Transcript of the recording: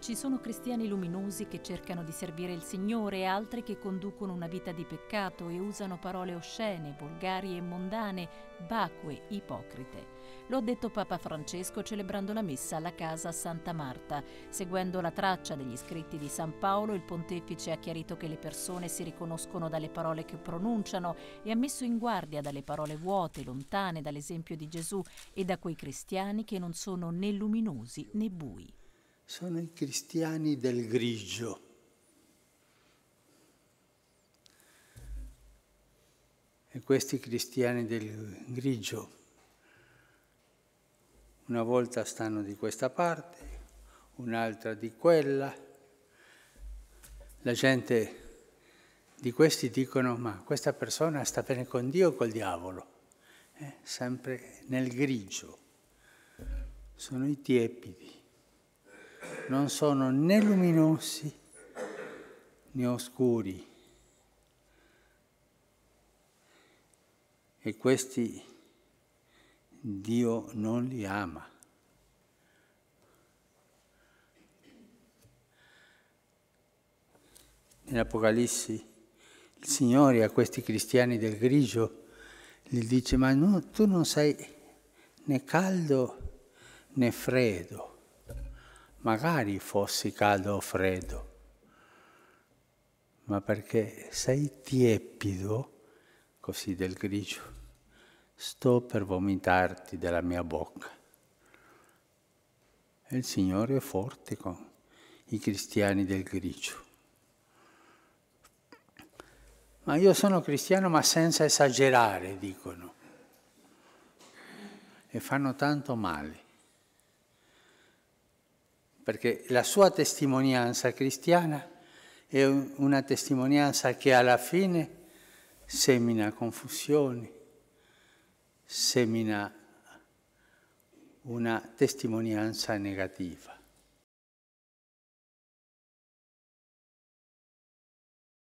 Ci sono cristiani luminosi che cercano di servire il Signore e altri che conducono una vita di peccato e usano parole oscene, volgari e mondane, vacue, ipocrite. Lo ha detto Papa Francesco celebrando la messa alla casa Santa Marta. Seguendo la traccia degli scritti di San Paolo, il pontefice ha chiarito che le persone si riconoscono dalle parole che pronunciano e ha messo in guardia dalle parole vuote, lontane dall'esempio di Gesù e da quei cristiani che non sono né luminosi né bui sono i cristiani del grigio. E questi cristiani del grigio una volta stanno di questa parte, un'altra di quella. La gente di questi dicono ma questa persona sta bene con Dio o col diavolo? Eh, sempre nel grigio. Sono i tiepidi non sono né luminosi né oscuri. E questi Dio non li ama. Nell'Apocalisse il Signore a questi cristiani del grigio gli dice ma no, tu non sei né caldo né freddo magari fossi caldo o freddo, ma perché sei tiepido, così del grigio, sto per vomitarti dalla mia bocca. E il Signore è forte con i cristiani del grigio. Ma io sono cristiano ma senza esagerare, dicono. E fanno tanto male perché la sua testimonianza cristiana è una testimonianza che alla fine semina confusioni, semina una testimonianza negativa.